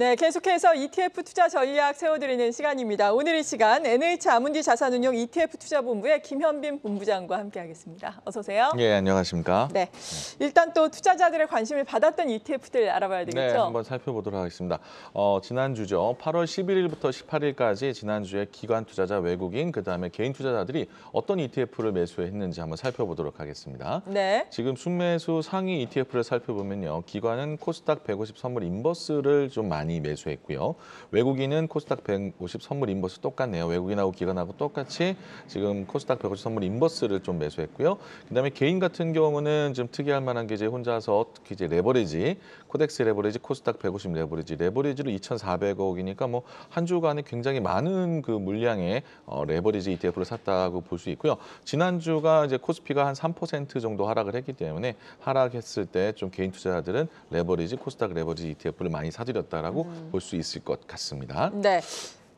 네, 계속해서 ETF 투자 전략 세워드리는 시간입니다. 오늘 이 시간 NH 아문디 자산운용 ETF 투자본부의 김현빈 본부장과 함께하겠습니다. 어서 오세요. 예, 안녕하십니까. 네, 일단 또 투자자들의 관심을 받았던 ETF들 알아봐야 네, 되겠죠. 네, 한번 살펴보도록 하겠습니다. 어, 지난주죠. 8월 11일부터 18일까지 지난주에 기관 투자자, 외국인, 그다음에 개인 투자자들이 어떤 ETF를 매수했는지 한번 살펴보도록 하겠습니다. 네. 지금 순매수 상위 ETF를 살펴보면요. 기관은 코스닥 150 선물 인버스를 좀 많이 많이 매수했고요. 외국인은 코스닥 150 선물 인버스 똑같네요. 외국인하고 기관하고 똑같이 지금 코스닥 150 선물 인버스를 좀 매수했고요. 그다음에 개인 같은 경우는 좀 특이할 만한 게 이제 혼자서 특히 이제 레버리지, 코덱스 레버리지, 코스닥 150 레버리지, 레버리지로 2,400억이니까 뭐 한 주간에 굉장히 많은 그 물량의 어, 레버리지 ETF를 샀다고 볼 수 있고요. 지난주가 이제 코스피가 한 3% 정도 하락을 했기 때문에 하락했을 때 좀 개인 투자자들은 레버리지, 코스닥 레버리지 ETF를 많이 사들였다라고 있볼수 음. 있을 것 같습니다. 네.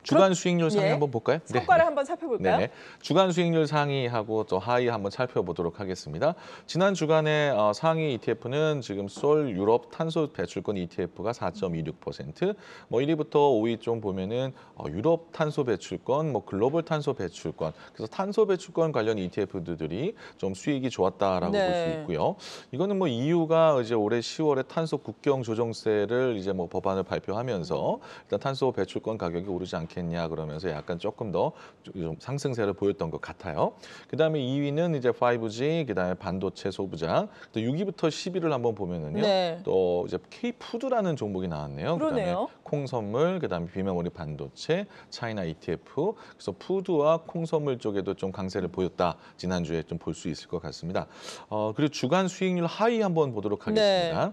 주간 수익률 상위 예. 한번 볼까요? 네, 성과를 네. 한번 살펴볼까요? 네. 네. 주간 수익률 상위하고 또 하위 한번 살펴보도록 하겠습니다. 지난 주간에 어, 상위 ETF는 지금 솔 유럽 탄소 배출권 ETF가 4.26%뭐 1위부터 5위 좀 보면은 어, 유럽 탄소 배출권, 뭐 글로벌 탄소 배출권 그래서 탄소 배출권 관련 ETF들이 좀 수익이 좋았다라고 네. 볼수 있고요. 이거는 뭐 EU가 이제 올해 10월에 탄소 국경 조정세를 이제 뭐 법안을 발표하면서 일단 탄소 배출권 가격이 오르지 않게 않겠냐 그러면서 약간 조금 더좀 상승세를 보였던 것 같아요. 그다음에 2위는 이제 5G, 그다음에 반도체 소부장. 또 6위부터 10위를 한번 보면은요. 네. 또 이제 K 푸드라는 종목이 나왔네요. 그러네요. 그다음에 콩 선물, 그다음에 비메모리 반도체, 차이나 ETF. 그래서 푸드와 콩 선물 쪽에도 좀 강세를 보였다. 지난주에 좀 볼 수 있을 것 같습니다. 어, 그리고 주간 수익률 하위 한번 보도록 네. 하겠습니다. 네.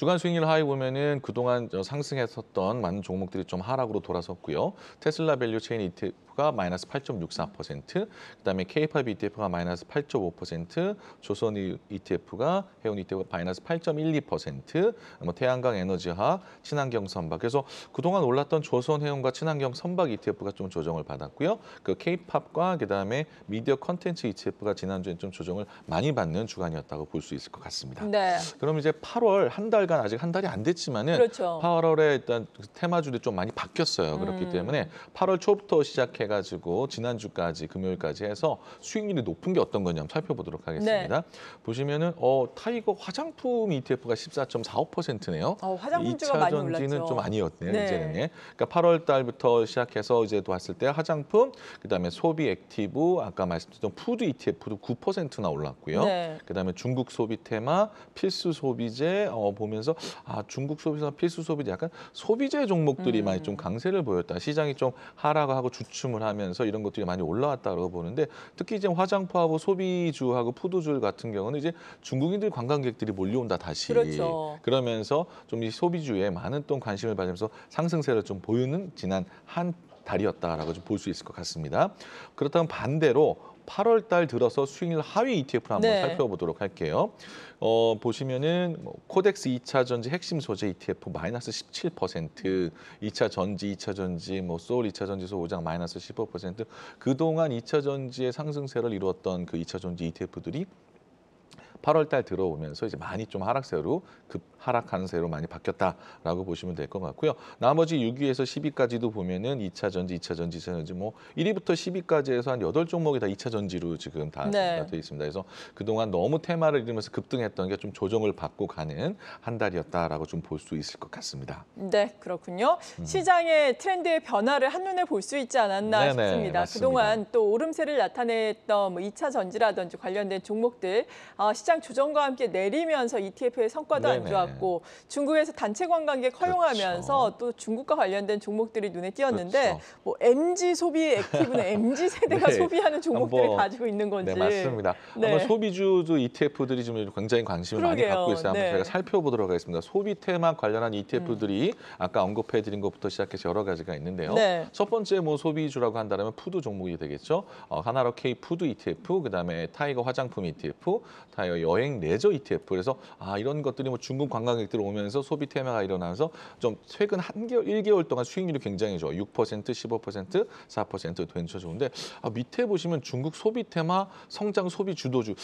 주간 수익률 하위 보면은 그동안 상승했었던 많은 종목들이 좀 하락으로 돌아섰고요. 테슬라 밸류 체인 ETF가 마이너스 8.64%, 그다음에 K-팝 ETF가 마이너스 8.5%, 조선 ETF가 해운 ETF가 마이너스 8.12%, 뭐 태양광 에너지화 친환경 선박. 그래서 그동안 올랐던 조선 해운과 친환경 선박 ETF가 좀 조정을 받았고요. 그 K-팝과 그다음에 미디어 컨텐츠 ETF가 지난주에 좀 조정을 많이 받는 주간이었다고 볼 수 있을 것 같습니다. 네. 그럼 이제 8월 한달 시간 아직 한 달이 안 됐지만은 그렇죠. 8월에 일단 그 테마주들이 좀 많이 바뀌었어요. 그렇기 음. 때문에 8월 초부터 시작해가지고 지난주까지 금요일까지 해서 수익률이 높은 게 어떤 거냐 한번 살펴보도록 하겠습니다. 네. 보시면은 어 타이거 화장품 ETF가 14.45%네요. 어, 화장품주가 많이 2차 전지는 좀 아니었네요. 네. 이제는. 예. 그러니까 8월 달부터 시작해서 이제 봤을 때 화장품, 그다음에 소비 액티브, 아까 말씀드렸던 푸드 ETF도 9%나 올랐고요. 네. 그다음에 중국 소비 테마, 필수 소비재 어 보면 보면서 아 중국 소비자 필수 소비 자 약간 소비재 종목들이 음. 많이 좀 강세를 보였다. 시장이 좀 하락하고 주춤을 하면서 이런 것들이 많이 올라왔다고 보는데 특히 이제 화장품하고 소비주하고 푸드주 같은 경우는 이제 중국인들 관광객들이 몰려온다 다시 그렇죠. 그러면서 좀 이 소비주에 많은 또 관심을 받으면서 상승세를 좀 보이는 지난 한 달이었다라고 좀 볼 수 있을 것 같습니다. 그렇다면 반대로 8월 달 들어서 수익률 하위 ETF를 한번 네. 살펴보도록 할게요. 어, 보시면은 뭐 코덱스 2차 전지 핵심 소재 ETF 마이너스 17%, 2차 전지, 2차 전지, 뭐 소울 2차 전지소 5장 마이너스 15%. 그동안 2차 전지의 상승세를 이루었던 그 2차 전지 ETF들이 8월달 들어오면서 이제 많이 좀 하락세로 급 하락하는세로 많이 바뀌었다라고 보시면 될 것 같고요. 나머지 6위에서 10위까지도 보면은 2차 전지, 2차 전지, 2차 전지 뭐 1위부터 10위까지 에서한 8종목이 다 2차 전지로 지금 다 네. 되어 있습니다. 그래서 그동안 너무 테마를 이루면서 급등했던 게 좀 조정을 받고 가는 한 달이었다라고 좀 볼 수 있을 것 같습니다. 네, 그렇군요. 음. 시장의 트렌드의 변화를 한눈에 볼 수 있지 않았나 네네, 싶습니다. 맞습니다. 그동안 또 오름세를 나타냈던 뭐 2차 전지라든지 관련된 종목들 아, 시장 시장 조정과 함께 내리면서 ETF의 성과도 네네. 안 좋았고 중국에서 단체 관광객 그렇죠. 허용하면서 그렇죠. 또 중국과 관련된 종목들이 눈에 띄었는데 그렇죠. 뭐 MG 소비 액티브는 MG 세대가 네. 소비하는 종목들을 한번, 뭐 가지고 있는 건지. 네, 맞습니다. 네. 한번 소비주도 ETF들이 지금 굉장히 관심을 그러게요. 많이 갖고 있어요. 한번 네. 저희가 살펴보도록 하겠습니다. 소비 테마 관련한 ETF들이 음. 아까 언급해드린 것부터 시작해서 여러 가지가 있는데요. 네. 첫 번째 뭐 소비주라고 한다면 푸드 종목이 되겠죠. 어, 하나로 K 푸드 ETF, 그다음에 타이거 화장품 ETF, 타이거 여행 레저 ETF 그래서 아 이런 것들이 뭐 중국 관광객들 오면서 소비 테마가 일어나서 좀 최근 한 개월 1개월 동안 수익률이 굉장히 좋아. 요 6%, 15%, 4% 벤처 좋은데 아 밑에 보시면 중국 소비 테마 성장 소비 주도주.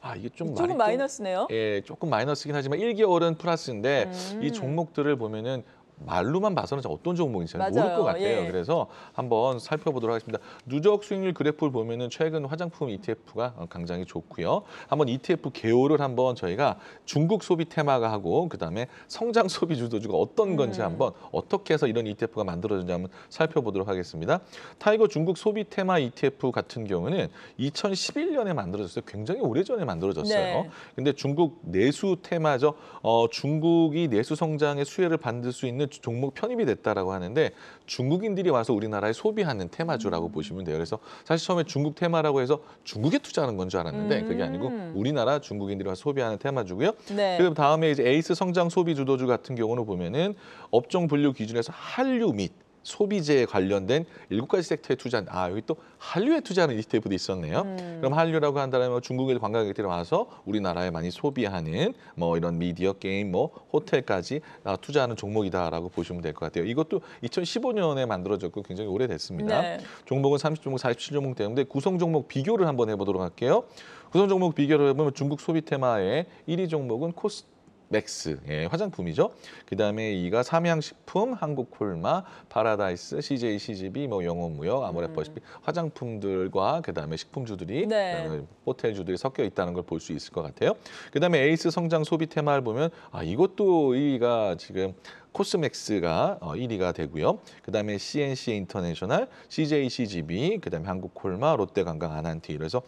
아 이게 좀 조금 마이너스네요. 예, 조금 마이너스긴 하지만 1개월은 플러스인데 음. 이 종목들을 보면은 말로만 봐서는 어떤 종목인지 잘 모를 것 같아요. 예. 그래서 한번 살펴보도록 하겠습니다. 누적 수익률 그래프를 보면은 최근 화장품 ETF가 굉장히 어, 좋고요. 한번 ETF 개요를 한번 저희가 중국 소비 테마가 하고 그다음에 성장 소비 주도주가 어떤 건지 음. 한번 어떻게 해서 이런 ETF가 만들어졌는지 한번 살펴보도록 하겠습니다. 타이거 중국 소비 테마 ETF 같은 경우는 2011년에 만들어졌어요. 굉장히 오래전에 만들어졌어요. 네. 근데 중국 내수 테마죠. 어, 중국이 내수 성장의 수혜를 받을 수 있는 종목 편입이 됐다라고 하는데 중국인들이 와서 우리나라에 소비하는 테마주라고 음. 보시면 돼요. 그래서 사실 처음에 중국 테마라고 해서 중국에 투자하는 건 줄 알았는데 음. 그게 아니고 우리나라 중국인들이 와서 소비하는 테마주고요. 네. 그럼 다음에 이제 에이스 성장 소비 주도주 같은 경우는 보면은 업종 분류 기준에서 한류 및 소비재에 관련된 일곱 가지 섹터에 투자한 아 여기 또 한류에 투자하는 ETF도 있었네요. 음. 그럼 한류라고 한다면 뭐 중국의 관광객들이 와서 우리나라에 많이 소비하는 뭐 이런 미디어 게임 뭐 호텔까지 아, 투자하는 종목이다라고 보시면 될 것 같아요. 이것도 2015년에 만들어졌고 굉장히 오래됐습니다. 네. 종목은 30종목, 47종목 되는데 구성 종목 비교를 한번 해보도록 할게요. 구성 종목 비교를 해보면 중국 소비 테마의 1위 종목은 코스 맥스 예, 화장품이죠. 그 다음에 이가 삼양식품, 한국콜마, 파라다이스, CJ CGV, 뭐 영어무역, 아모레퍼시픽 음. 화장품들과 그 다음에 식품주들이 네. 그다음에 호텔주들이 섞여 있다는 걸 볼 수 있을 것 같아요. 그 다음에 에이스 성장 소비 테마를 보면 아 이것도 이가 지금 코스맥스가 1위가 어, 되고요. 그다음에 CNC 인터내셔널, CJ CGV, 그다음에 한국콜마, 롯데관광 아난티 그래서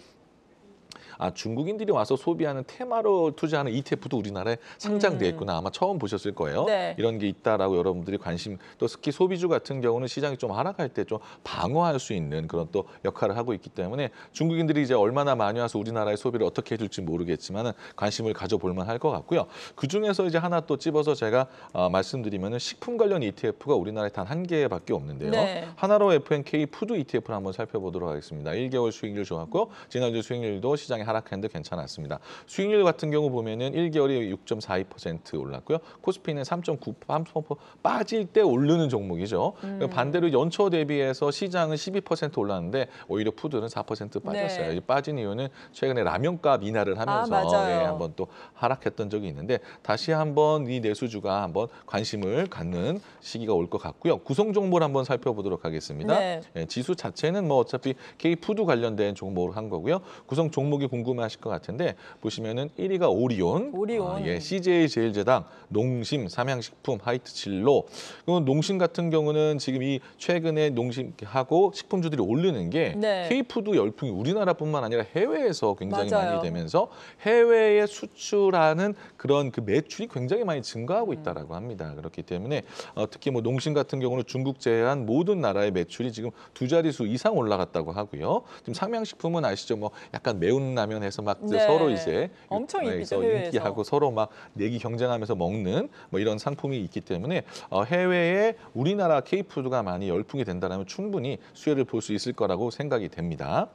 아 중국인들이 와서 소비하는 테마로 투자하는 ETF도 우리나라에 상장돼 음. 있구나. 아마 처음 보셨을 거예요. 네. 이런 게 있다라고 여러분들이 관심 또 특히 소비주 같은 경우는 시장이 좀 하락할 때 좀 방어할 수 있는 그런 또 역할을 하고 있기 때문에 중국인들이 이제 얼마나 많이 와서 우리나라의 소비를 어떻게 해줄지 모르겠지만 관심을 가져볼 만할 것 같고요. 그중에서 이제 하나 또 찝어서 제가 어, 말씀드리면 식품 관련 ETF가 우리나라에 단 한 개밖에 없는데요. 네. 하나로 FNK 푸드 ETF를 한번 살펴보도록 하겠습니다. 1개월 수익률 좋았고 지난주 수익률도 시장에 하락했는데 괜찮았습니다. 수익률 같은 경우 보면은 1개월이 6.42% 올랐고요. 코스피는 3.9% 빠질 때 오르는 종목이죠. 음. 반대로 연초 대비해서 시장은 12% 올랐는데 오히려 푸드는 4% 빠졌어요. 네. 빠진 이유는 최근에 라면값 인하를 아, 하면서 아, 예, 한번 또 하락했던 적이 있는데 다시 한번 이 내수주가 한번 관심을 갖는 시기가 올 것 같고요. 구성 종목을 한번 살펴보도록 하겠습니다. 네. 예, 지수 자체는 뭐 어차피 K 푸드 관련된 종목으로 한 거고요. 구성 종목이 궁금하실것 같은데 보시면은 1위가 오리온, 오리온. 아, 예, CJ 제일제당, 농심, 삼양식품, 하이트진로. 그럼 농심 같은 경우는 지금 이 최근에 농심하고 식품주들이 올리는게 네. K푸드 열풍이 우리나라뿐만 아니라 해외에서 굉장히 맞아요. 많이 되면서 해외에 수출하는 그런 그 매출이 굉장히 많이 증가하고 음. 있다라고 합니다. 그렇기 때문에 어, 특히 뭐 농심 같은 경우는 중국 제한 모든 나라의 매출이 지금 두 자릿수 이상 올라갔다고 하고요. 지금 삼양식품은 아시죠? 뭐 약간 매운 날 라면 해서 막 네. 서로 이제 엄청 인기 네, 해외에서 인기하고 서로 막 내기 경쟁하면서 먹는 뭐 이런 상품이 있기 때문에 어, 해외에 우리나라 케이푸드가 많이 열풍이 된다면 충분히 수혜를 볼 수 있을 거라고 생각이 됩니다.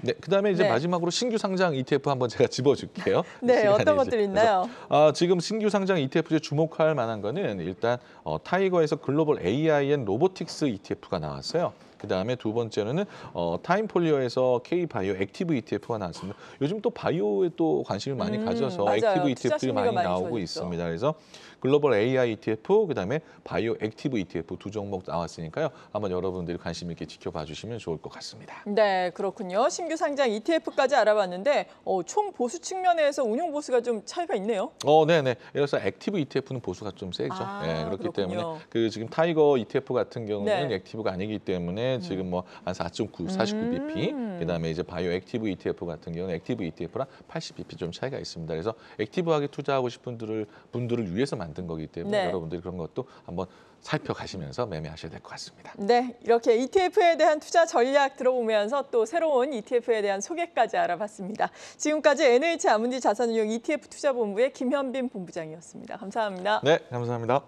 네, 그다음에 이제 네. 마지막으로 신규 상장 ETF 한번 제가 집어줄게요. 네, 어떤 것들 이 있나요? 어, 지금 신규 상장 ETF에 주목할 만한 거는 일단 어, 타이거에서 글로벌 AIN 로보틱스 ETF가 나왔어요. 그다음에 두 번째로는 어, 타임폴리오에서 K바이오 액티브 ETF가 나왔습니다. 요즘 또 바이오에 또 관심을 많이 음, 가져서 맞아요. 액티브 ETF들이 많이, 많이 나오고 있습니다. 그래서 글로벌 AI ETF 그다음에 바이오 액티브 ETF 두 종목 나왔으니까요. 한번 여러분들이 관심 있게 지켜봐 주시면 좋을 것 같습니다. 네, 그렇군요. 신규 상장 ETF까지 알아봤는데 어, 총 보수 측면에서 운용 보수가 좀 차이가 있네요. 어, 네, 네. 그래서 액티브 ETF는 보수가 좀 세죠. 아, 네, 그렇기 그렇군요. 때문에 그 지금 타이거 ETF 같은 경우는 네. 액티브가 아니기 때문에 음. 지금 뭐 한 4.9, 49bp 그다음에 이제 바이오 액티브 ETF 같은 경우는 액티브 ETF랑 80bp 좀 차이가 있습니다. 그래서 액티브하게 투자하고 싶은 분들을 분들을 위해서 만든 거기 때문에 네. 여러분들이 그런 것도 한번 살펴가시면서 매매하셔야 될 것 같습니다. 네, 이렇게 ETF에 대한 투자 전략 들어보면서 또 새로운 ETF에 대한 소개까지 알아봤습니다. 지금까지 NH 아문디 자산운용 ETF 투자본부의 김현빈 본부장이었습니다. 감사합니다. 네, 감사합니다.